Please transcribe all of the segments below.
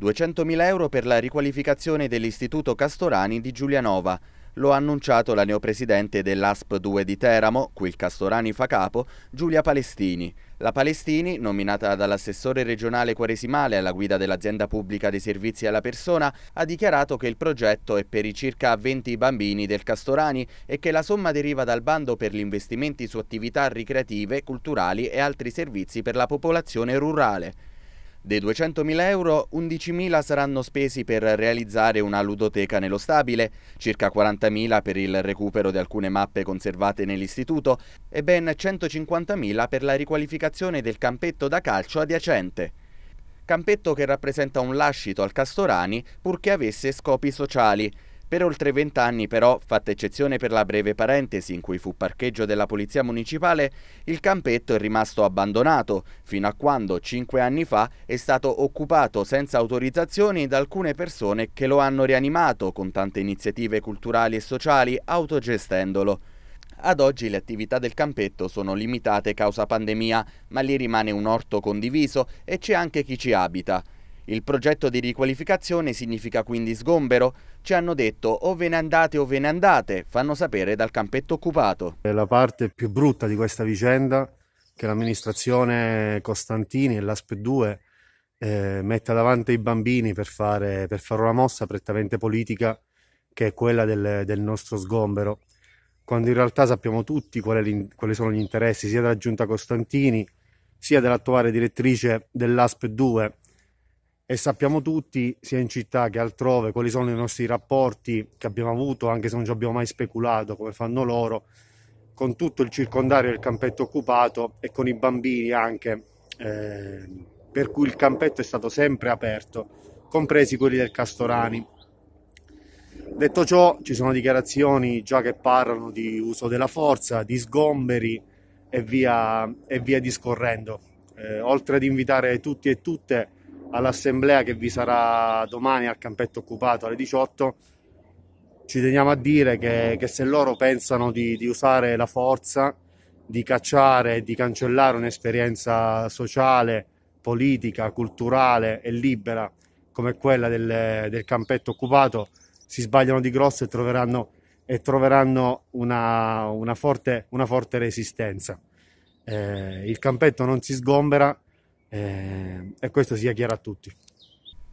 200.000 euro per la riqualificazione dell'Istituto Castorani di Giulianova. Lo ha annunciato la neopresidente dell'ASP 2 di Teramo, cui il Castorani fa capo, Giulia Palestini. La Palestini, nominata dall'assessore regionale quaresimale alla guida dell'azienda pubblica dei servizi alla persona, ha dichiarato che il progetto è per i circa 20 bambini del Castorani e che la somma deriva dal bando per gli investimenti su attività ricreative, culturali e altri servizi per la popolazione rurale. Dei 200.000 euro, 11.000 saranno spesi per realizzare una ludoteca nello stabile, circa 40.000 per il recupero di alcune mappe conservate nell'istituto e ben 150.000 per la riqualificazione del campetto da calcio adiacente. Campetto che rappresenta un lascito al Castorani purché avesse scopi sociali, per oltre vent'anni però, fatta eccezione per la breve parentesi in cui fu parcheggio della Polizia Municipale, il campetto è rimasto abbandonato, fino a quando, cinque anni fa, è stato occupato senza autorizzazioni da alcune persone che lo hanno rianimato con tante iniziative culturali e sociali, autogestendolo. Ad oggi le attività del campetto sono limitate causa pandemia, ma lì rimane un orto condiviso e c'è anche chi ci abita. Il progetto di riqualificazione significa quindi sgombero. Ci hanno detto o ve ne andate o ve ne andate, fanno sapere dal campetto occupato. È la parte più brutta di questa vicenda che l'amministrazione Costantini e l'ASP 2 eh, metta davanti ai bambini per fare, per fare, una mossa prettamente politica che è quella del, del nostro sgombero, quando in realtà sappiamo tutti quali, quali sono gli interessi sia della giunta Costantini sia dell'attuale direttrice dell'ASP 2 e sappiamo tutti, sia in città che altrove, quali sono i nostri rapporti che abbiamo avuto, anche se non ci abbiamo mai speculato come fanno loro, con tutto il circondario del campetto occupato e con i bambini anche, eh, per cui il campetto è stato sempre aperto, compresi quelli del Castorani. Detto ciò, ci sono dichiarazioni già che parlano di uso della forza, di sgomberi e via, e via discorrendo. Eh, oltre ad invitare tutti e tutte all'assemblea che vi sarà domani al campetto occupato alle 18 ci teniamo a dire che, che se loro pensano di, di, usare la forza, di cacciare e di cancellare un'esperienza sociale, politica, culturale e libera come quella del, del campetto occupato, si sbagliano di grosso e troveranno, e troveranno una, una, forte, una, forte, resistenza. Eh, il campetto non si sgombera, eh, e questo sia chiaro a tutti.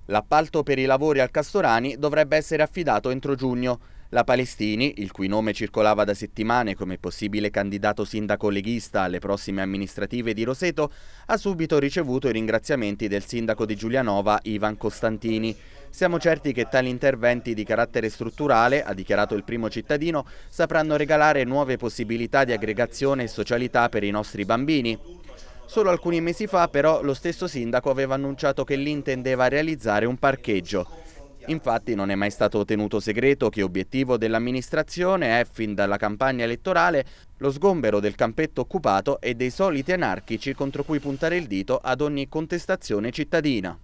L'appalto per i lavori al Castorani dovrebbe essere affidato entro giugno. La Palestini, il cui nome circolava da settimane come possibile candidato sindaco leghista alle prossime amministrative di Roseto, ha subito ricevuto i ringraziamenti del sindaco di Giulianova Ivan Costantini. Siamo certi che tali interventi di carattere strutturale, ha dichiarato il primo cittadino, sapranno regalare nuove possibilità di aggregazione e socialità per i nostri bambini. Solo alcuni mesi fa però lo stesso sindaco aveva annunciato che lì intendeva realizzare un parcheggio. Infatti non è mai stato tenuto segreto che obiettivo dell'amministrazione è, fin dalla campagna elettorale, lo sgombero del campetto occupato e dei soliti anarchici contro cui puntare il dito ad ogni contestazione cittadina.